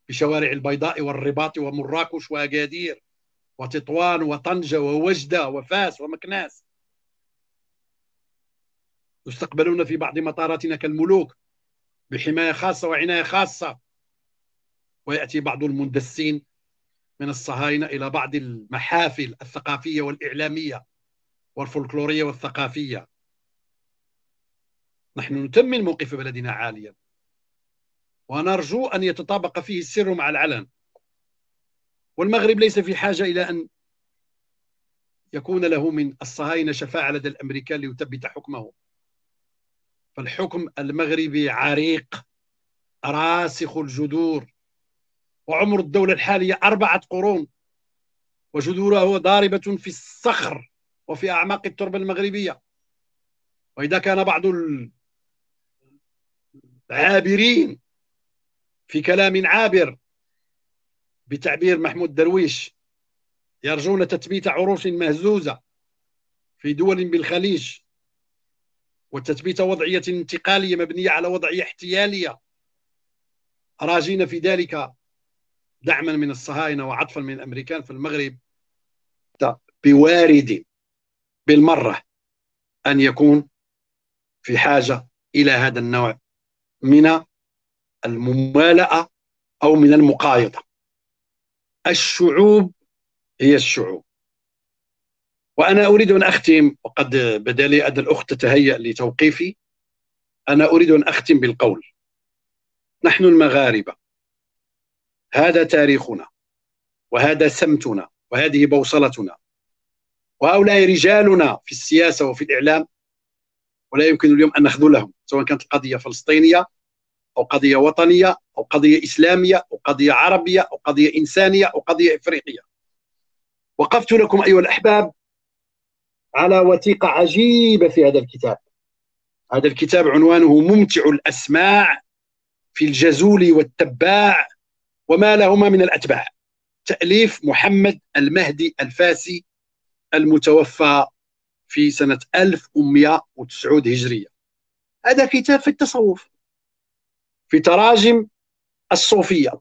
Speaker 1: في شوارع البيضاء والرباط ومراكش وأكادير وتطوان وطنجة ووجدة وفاس ومكناس يستقبلون في بعض مطاراتنا كالملوك بحماية خاصة وعناية خاصة ويأتي بعض المندسين من الصهاينة إلى بعض المحافل الثقافية والإعلامية والفولكلورية والثقافية نحن نتمم موقف بلدنا عاليا ونرجو أن يتطابق فيه السر مع العلن والمغرب ليس في حاجة إلى أن يكون له من الصهاينة شفاعة لدى الأمريكان ليثبت حكمه فالحكم المغربي عريق راسخ الجذور وعمر الدولة الحالية أربعة قرون وجذورها ضاربة في الصخر وفي أعماق التربة المغربية وإذا كان بعض العابرين في كلام عابر بتعبير محمود درويش يرجون تثبيت عروش مهزوزة في دول بالخليج وتثبيت وضعية انتقالية مبنية على وضعية احتيالية راجين في ذلك دعما من الصهاينه وعطفا من الامريكان في المغرب بوارد بالمره ان يكون في حاجه الى هذا النوع من الممالأة أو من المقايضة الشعوب هي الشعوب وأنا أريد أن أختم وقد بدا لي أن الأخت تتهيأ لتوقيفي أنا أريد أن أختم بالقول نحن المغاربة هذا تاريخنا وهذا سمتنا وهذه بوصلتنا وهؤلاء رجالنا في السياسه وفي الاعلام ولا يمكن اليوم ان نخذلهم سواء كانت القضيه فلسطينيه او قضيه وطنيه او قضيه اسلاميه او قضيه عربيه او قضيه انسانيه او قضيه افريقيه وقفت لكم ايها الاحباب على وثيقه عجيبه في هذا الكتاب هذا الكتاب عنوانه ممتع الاسماع في الجزول والتباع وما لهما من الأتباع تأليف محمد المهدي الفاسي المتوفى في سنة 1109 هجرية هذا كتاب في التصوف في تراجم الصوفية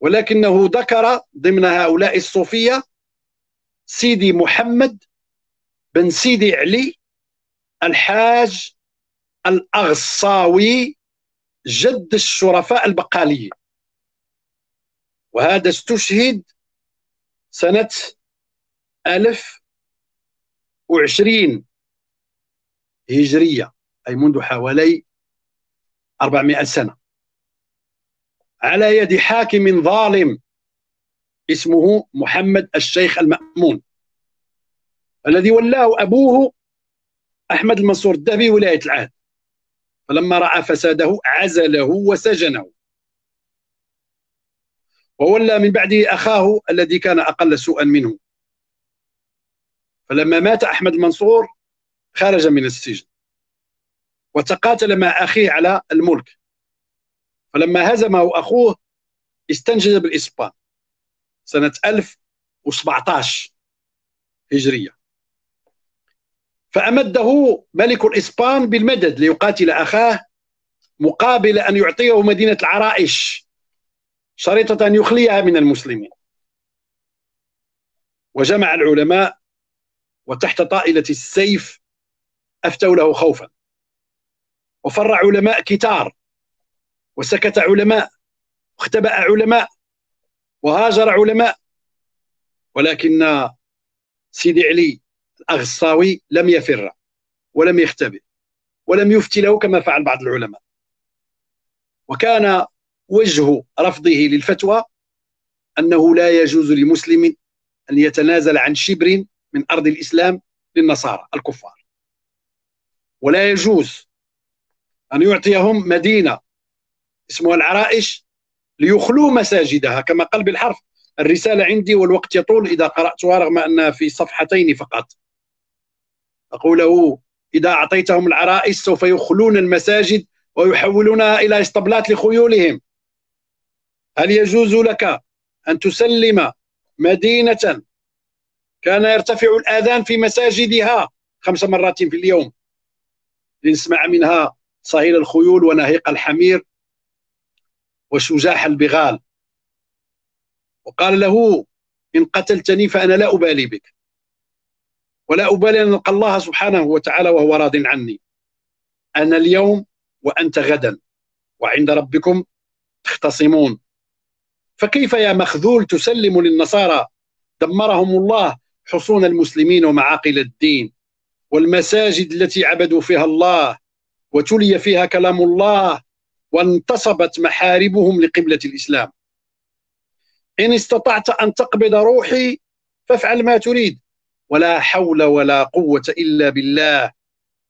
Speaker 1: ولكنه ذكر ضمن هؤلاء الصوفية سيدي محمد بن سيدي علي الحاج الأغصاوي جد الشرفاء البقاليين وهذا استشهد سنة وعشرين هجرية أي منذ حوالي 400 سنة على يد حاكم ظالم اسمه محمد الشيخ المأمون الذي ولاه أبوه أحمد المنصور الذهبي ولاية العهد فلما رأى فساده عزله وسجنه وولى من بعده أخاه الذي كان أقل سوءا منه فلما مات أحمد المنصور خرج من السجن وتقاتل مع أخيه على الملك فلما هزمه أخوه استنجد بالإسبان سنة 1017 هجرية فأمده ملك الإسبان بالمدد ليقاتل أخاه مقابل أن يعطيه مدينة العرائش شريطة أن يخليها من المسلمين وجمع العلماء وتحت طائلة السيف أفتوا له خوفا وفر علماء كتار وسكت علماء واختبأ علماء وهاجر علماء ولكن سيدي علي الأغصاوي لم يفر ولم يختبئ ولم يفتي له كما فعل بعض العلماء وكان وجه رفضه للفتوى أنه لا يجوز لمسلم أن يتنازل عن شبر من أرض الإسلام للنصارى الكفار ولا يجوز أن يعطيهم مدينة اسمها العرائش ليخلوا مساجدها كما قال بالحرف الرسالة عندي والوقت يطول إذا قرأتها رغم أنها في صفحتين فقط أقوله إذا أعطيتهم العرائس سوف يخلون المساجد ويحولونها إلى اسطبلات لخيولهم هل يجوز لك أن تسلم مدينة كان يرتفع الآذان في مساجدها خمس مرات في اليوم لنسمع منها صهيل الخيول ونهيق الحمير وشجاح البغال وقال له إن قتلتني فأنا لا أبالي بك ولا أبالي أن ألقى الله سبحانه وتعالى وهو راض عني أنا اليوم وأنت غدا وعند ربكم تختصمون فكيف يا مخذول تسلم للنصارى دمرهم الله حصون المسلمين ومعاقل الدين والمساجد التي عبدوا فيها الله وتلي فيها كلام الله وانتصبت محاربهم لقبلة الإسلام إن استطعت أن تقبض روحي فافعل ما تريد ولا حول ولا قوة إلا بالله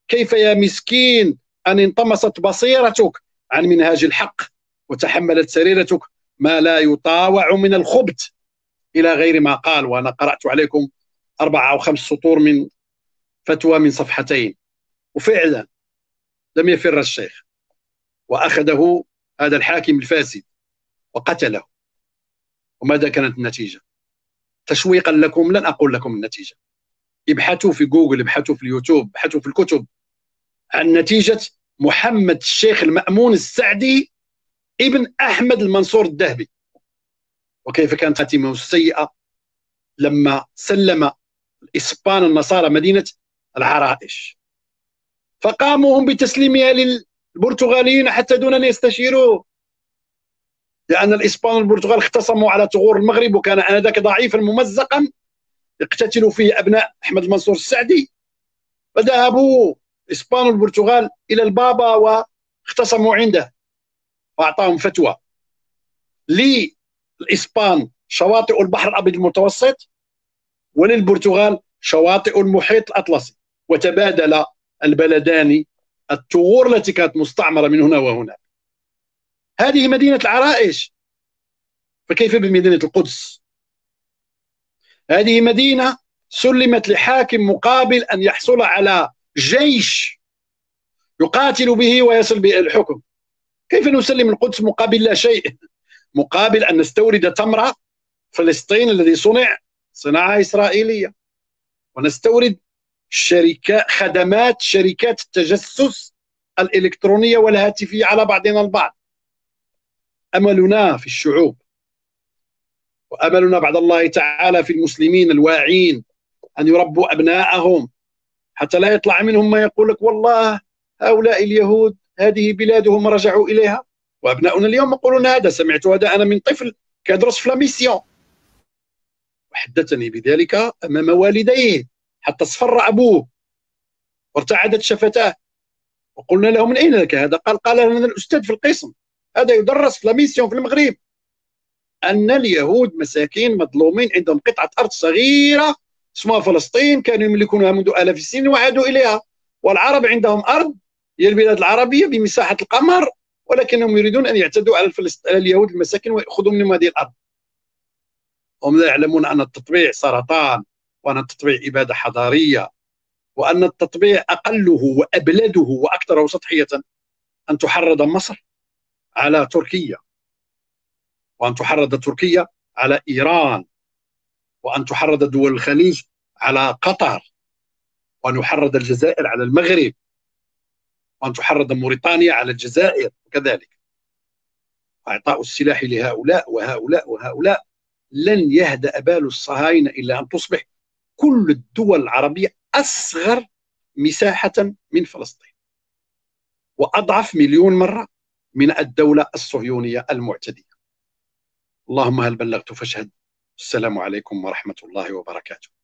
Speaker 1: كيف يا مسكين أن انطمست بصيرتك عن منهاج الحق وتحملت سريرتك ما لا يطاوع من الخبث الى غير ما قال وانا قرات عليكم اربع او خمس سطور من فتوى من صفحتين وفعلا لم يفر الشيخ واخذه هذا الحاكم الفاسد وقتله وماذا كانت النتيجه؟ تشويقا لكم لن اقول لكم النتيجه ابحثوا في جوجل ابحثوا في اليوتيوب ابحثوا في الكتب عن نتيجه محمد الشيخ المامون السعدي ابن احمد المنصور الذهبي وكيف كانت خاتمه السيئه لما سلم الاسبان النصارى مدينه العرائش فقاموا هم بتسليمها للبرتغاليين حتى دون ان يستشيروه لان الاسبان والبرتغال اختصموا على ثغور المغرب وكان انذاك ضعيفا ممزقا يقتتل فيه ابناء احمد المنصور السعدي فذهبوا الاسبان والبرتغال الى البابا واختصموا عنده واعطاهم فتوى للاسبان شواطئ البحر الابيض المتوسط وللبرتغال شواطئ المحيط الاطلسي وتبادل البلدان الثغور التي كانت مستعمره من هنا وهناك هذه مدينه العرائش فكيف بمدينه القدس هذه مدينه سلمت لحاكم مقابل ان يحصل على جيش يقاتل به ويصل به الحكم كيف نسلم القدس مقابل لا شيء مقابل أن نستورد تمره فلسطين الذي صنع صناعة إسرائيلية ونستورد شركات خدمات شركات التجسس الإلكترونية والهاتفية على بعضنا البعض أملنا في الشعوب وأملنا بعد الله تعالى في المسلمين الواعين أن يربوا أبناءهم حتى لا يطلع منهم ما يقول لك والله هؤلاء اليهود هذه بلادهم رجعوا اليها وابناؤنا اليوم يقولون هذا سمعت هذا انا من طفل كيدرس في لاميسيون وحدثني بذلك امام والديه حتى اصفر ابوه وارتعدت شفتاه وقلنا له من اين لك هذا؟ قال قال لنا الاستاذ في القسم هذا يدرس في لاميسيون في المغرب ان اليهود مساكين مظلومين عندهم قطعه ارض صغيره اسمها فلسطين كانوا يملكونها منذ الاف السنين وعادوا اليها والعرب عندهم ارض هي البلاد العربيه بمساحه القمر ولكنهم يريدون ان يعتدوا على الفلسط... على اليهود المساكن وياخذوا منهم هذه الارض هم لا يعلمون ان التطبيع سرطان وان التطبيع اباده حضاريه وان التطبيع اقله وابلده واكثره سطحيه ان تحرض مصر على تركيا وان تحرض تركيا على ايران وان تحرض دول الخليج على قطر وان يحرض الجزائر على المغرب وأن تحرض موريتانيا على الجزائر كذلك إعطاء السلاح لهؤلاء وهؤلاء وهؤلاء لن يهدأ بال الصهاينة إلا أن تصبح كل الدول العربية أصغر مساحة من فلسطين وأضعف مليون مرة من الدولة الصهيونية المعتدية اللهم هل بلغت فاشهد السلام عليكم ورحمة الله وبركاته